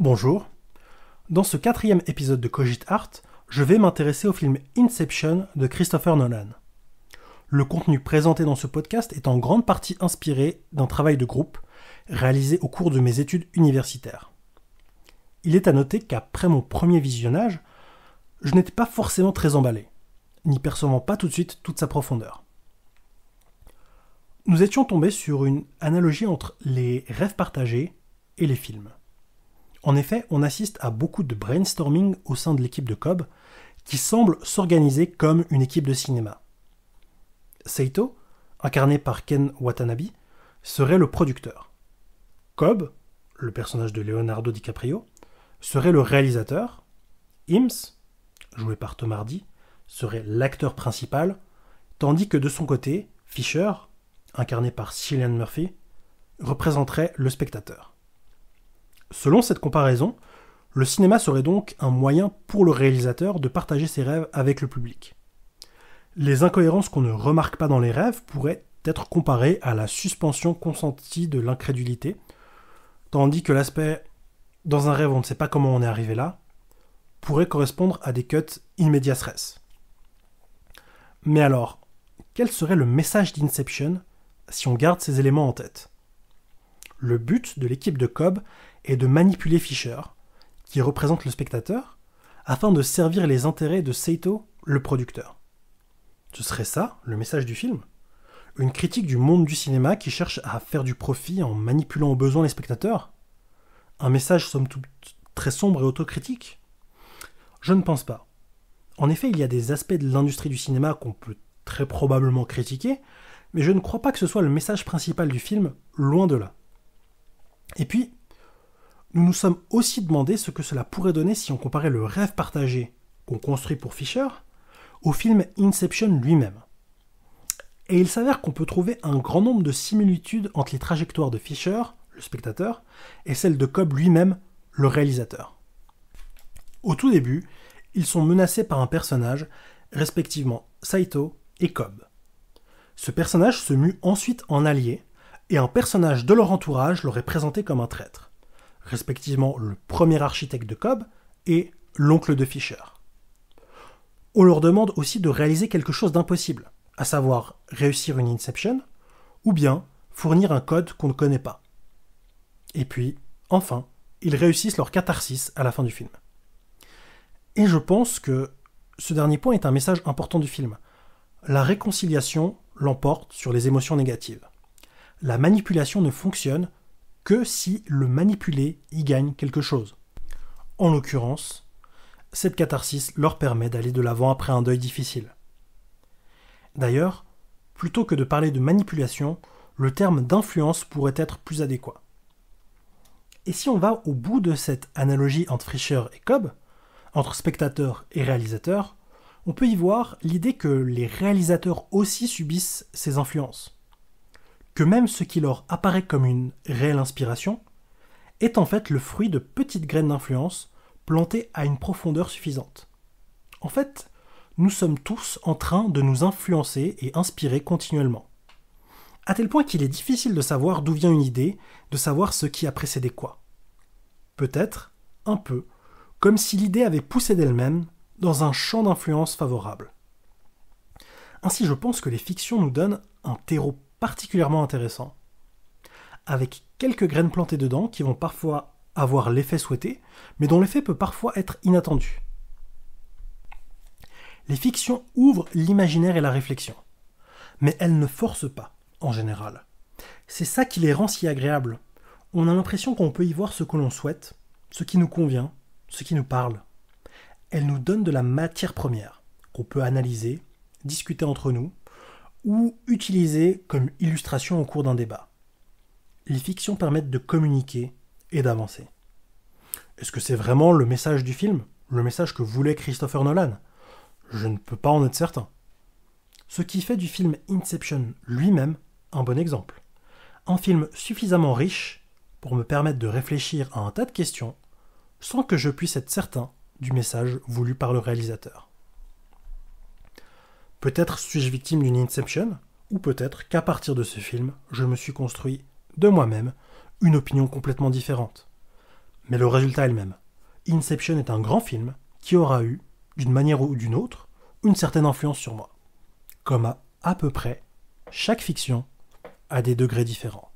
Bonjour. Dans ce quatrième épisode de Cogit Art, je vais m'intéresser au film Inception de Christopher Nolan. Le contenu présenté dans ce podcast est en grande partie inspiré d'un travail de groupe réalisé au cours de mes études universitaires. Il est à noter qu'après mon premier visionnage, je n'étais pas forcément très emballé, n'y percevant pas tout de suite toute sa profondeur. Nous étions tombés sur une analogie entre les rêves partagés et les films. En effet, on assiste à beaucoup de brainstorming au sein de l'équipe de Cobb, qui semble s'organiser comme une équipe de cinéma. Saito, incarné par Ken Watanabe, serait le producteur. Cobb, le personnage de Leonardo DiCaprio, serait le réalisateur. Ims, joué par Tom Hardy, serait l'acteur principal, tandis que de son côté, Fisher, incarné par Cillian Murphy, représenterait le spectateur. Selon cette comparaison, le cinéma serait donc un moyen pour le réalisateur de partager ses rêves avec le public. Les incohérences qu'on ne remarque pas dans les rêves pourraient être comparées à la suspension consentie de l'incrédulité, tandis que l'aspect dans un rêve on ne sait pas comment on est arrivé là pourrait correspondre à des cuts immédiat-stress. Mais alors, quel serait le message d'Inception si on garde ces éléments en tête le but de l'équipe de Cobb est de manipuler Fisher, qui représente le spectateur, afin de servir les intérêts de Saito, le producteur. Ce serait ça, le message du film Une critique du monde du cinéma qui cherche à faire du profit en manipulant au besoin les spectateurs Un message somme toute très sombre et autocritique Je ne pense pas. En effet, il y a des aspects de l'industrie du cinéma qu'on peut très probablement critiquer, mais je ne crois pas que ce soit le message principal du film, loin de là. Et puis, nous nous sommes aussi demandé ce que cela pourrait donner si on comparait le rêve partagé qu'on construit pour Fisher au film Inception lui-même. Et il s'avère qu'on peut trouver un grand nombre de similitudes entre les trajectoires de Fisher, le spectateur, et celles de Cobb lui-même, le réalisateur. Au tout début, ils sont menacés par un personnage, respectivement Saito et Cobb. Ce personnage se mue ensuite en allié, et un personnage de leur entourage l'aurait présenté comme un traître, respectivement le premier architecte de Cobb et l'oncle de Fisher. On leur demande aussi de réaliser quelque chose d'impossible, à savoir réussir une inception, ou bien fournir un code qu'on ne connaît pas. Et puis, enfin, ils réussissent leur catharsis à la fin du film. Et je pense que ce dernier point est un message important du film. La réconciliation l'emporte sur les émotions négatives la manipulation ne fonctionne que si le manipulé y gagne quelque chose. En l'occurrence, cette catharsis leur permet d'aller de l'avant après un deuil difficile. D'ailleurs, plutôt que de parler de manipulation, le terme d'influence pourrait être plus adéquat. Et si on va au bout de cette analogie entre Frischer et Cobb, entre spectateur et réalisateur, on peut y voir l'idée que les réalisateurs aussi subissent ces influences que même ce qui leur apparaît comme une réelle inspiration est en fait le fruit de petites graines d'influence plantées à une profondeur suffisante. En fait, nous sommes tous en train de nous influencer et inspirer continuellement. À tel point qu'il est difficile de savoir d'où vient une idée, de savoir ce qui a précédé quoi. Peut-être, un peu, comme si l'idée avait poussé d'elle-même dans un champ d'influence favorable. Ainsi, je pense que les fictions nous donnent un terreau particulièrement intéressant, avec quelques graines plantées dedans qui vont parfois avoir l'effet souhaité, mais dont l'effet peut parfois être inattendu. Les fictions ouvrent l'imaginaire et la réflexion, mais elles ne forcent pas, en général. C'est ça qui les rend si agréables. On a l'impression qu'on peut y voir ce que l'on souhaite, ce qui nous convient, ce qui nous parle. Elles nous donnent de la matière première, qu'on peut analyser, discuter entre nous, ou utilisées comme illustration au cours d'un débat. Les fictions permettent de communiquer et d'avancer. Est-ce que c'est vraiment le message du film Le message que voulait Christopher Nolan Je ne peux pas en être certain. Ce qui fait du film Inception lui-même un bon exemple. Un film suffisamment riche pour me permettre de réfléchir à un tas de questions sans que je puisse être certain du message voulu par le réalisateur. Peut-être suis-je victime d'une inception, ou peut-être qu'à partir de ce film, je me suis construit, de moi-même, une opinion complètement différente. Mais le résultat est le même. Inception est un grand film qui aura eu, d'une manière ou d'une autre, une certaine influence sur moi. Comme à peu près chaque fiction a des degrés différents.